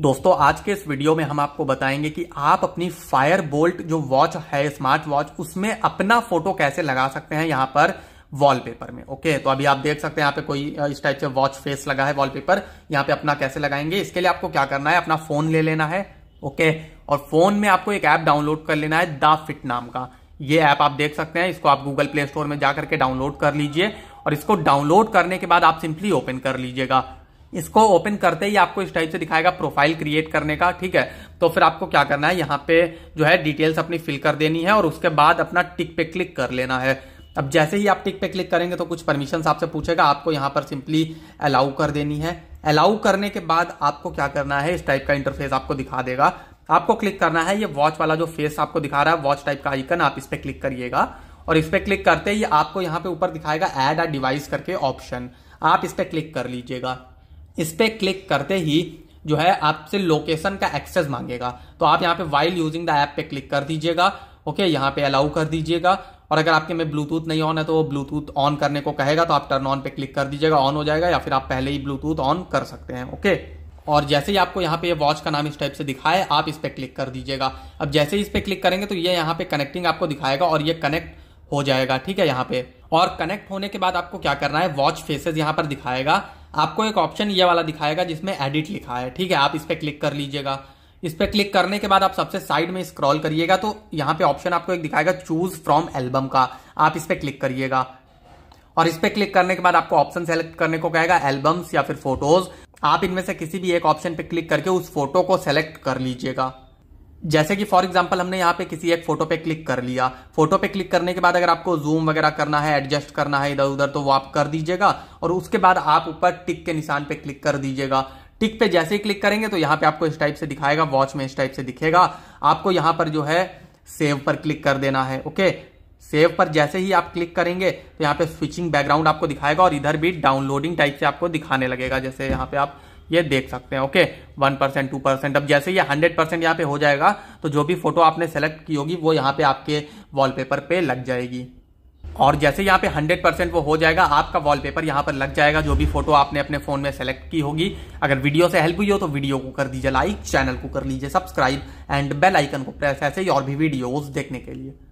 दोस्तों आज के इस वीडियो में हम आपको बताएंगे कि आप अपनी फायर बोल्ट जो वॉच है स्मार्ट वॉच उसमें अपना फोटो कैसे लगा सकते हैं यहां पर वॉलपेपर में ओके तो अभी आप देख सकते हैं यहाँ पे कोई इस टाइप से वॉच फेस लगा है वॉलपेपर यहाँ पे अपना कैसे लगाएंगे इसके लिए आपको क्या करना है अपना फोन ले लेना है ओके और फोन में आपको एक ऐप डाउनलोड कर लेना है द फिट नाम का ये ऐप आप देख सकते हैं इसको आप गूगल प्ले स्टोर में जाकर के डाउनलोड कर लीजिए और इसको डाउनलोड करने के बाद आप सिंपली ओपन कर लीजिएगा इसको ओपन करते ही आपको इस टाइप से दिखाएगा प्रोफाइल क्रिएट करने का ठीक है तो फिर आपको क्या करना है यहाँ पे जो है डिटेल्स अपनी फिल कर देनी है और उसके बाद अपना टिक पे क्लिक कर लेना है अब जैसे ही आप टिक पे क्लिक करेंगे तो कुछ परमिशन आपसे पूछेगा आपको यहाँ पर सिंपली अलाउ कर देनी है अलाउ करने के बाद आपको क्या करना है इस टाइप का इंटरफेस आपको दिखा देगा आपको क्लिक करना है ये वॉच वाला जो फेस आपको दिखा रहा है वॉच टाइप का आइकन आप इस पर क्लिक करिएगा और इस पर क्लिक करते ही आपको यहाँ पे ऊपर दिखाएगा एड अ डिवाइस करके ऑप्शन आप इस पर क्लिक कर लीजिएगा इस पर क्लिक करते ही जो है आपसे लोकेशन का एक्सेस मांगेगा तो आप यहाँ पे वाइल यूजिंग द ऐप पे क्लिक कर दीजिएगा ओके यहाँ पे अलाउ कर दीजिएगा और अगर आपके में ब्लूटूथ नहीं ऑन है तो वो ब्लूटूथ ऑन करने को कहेगा तो आप टर्न ऑन पे क्लिक कर दीजिएगा ऑन हो जाएगा या फिर आप पहले ही ब्लूटूथ ऑन कर सकते हैं ओके और जैसे ही आपको यहाँ पे वॉच का नाम इस टाइप से दिखाए आप इस पर क्लिक कर दीजिएगा अब जैसे ही इस पर क्लिक करेंगे तो ये यहाँ पे कनेक्टिंग आपको दिखाएगा और ये कनेक्ट हो जाएगा ठीक है यहाँ पे और कनेक्ट होने के बाद आपको क्या करना है वॉच फेसेस यहाँ पर दिखाएगा आपको एक ऑप्शन ये वाला दिखाएगा जिसमें एडिट लिखा है ठीक है आप इस पर क्लिक कर लीजिएगा इस पर क्लिक करने के बाद आप सबसे साइड में स्क्रॉल करिएगा तो यहाँ पे ऑप्शन आपको एक दिखाएगा चूज फ्रॉम एल्बम का आप इस पर क्लिक करिएगा और इस पर क्लिक करने के बाद आपको ऑप्शन सेलेक्ट करने को कहेगा एल्बम्स या फिर फोटोज आप इनमें से किसी भी एक ऑप्शन पे क्लिक करके उस फोटो को सेलेक्ट कर लीजिएगा जैसे कि फॉर एग्जाम्पल हमने यहाँ पे किसी एक फोटो पे क्लिक कर लिया फोटो पे क्लिक करने के बाद अगर आपको जूम वगैरह करना है एडजस्ट करना है इधर उधर तो वो आप कर दीजिएगा और उसके बाद आप ऊपर टिक के निशान पे क्लिक कर दीजिएगा टिक पे जैसे ही क्लिक करेंगे तो यहाँ पे आपको इस टाइप से दिखाएगा वॉच में इस टाइप से दिखेगा आपको यहाँ पर जो है सेव पर क्लिक कर देना है ओके सेव पर जैसे ही आप क्लिक करेंगे तो यहाँ पे स्विचिंग बैकग्राउंड आपको दिखाएगा और इधर भी डाउनलोडिंग टाइप से आपको दिखाने लगेगा जैसे यहाँ पे आप ये देख सकते हैं okay one percent two percent अब जैसे ये हंड्रेड परसेंट यहाँ पे हो जाएगा तो जो भी फोटो आपने सेलेक्ट की होगी वो यहाँ पे आपके वॉलपेपर पे लग जाएगी और जैसे यहाँ पे हंड्रेड परसेंट वो हो जाएगा आपका वॉलपेपर यहाँ पर लग जाएगा जो भी फोटो आपने अपने फोन में सेलेक्ट की होगी अगर वीडियो से हेल्प हुई हो तो वीडियो को कर दीजिए लाइक चैनल को कर लीजिए सब्सक्राइब एंड बेल आइकन को प्रेस ऐसे ही और भी वीडियो देखने के लिए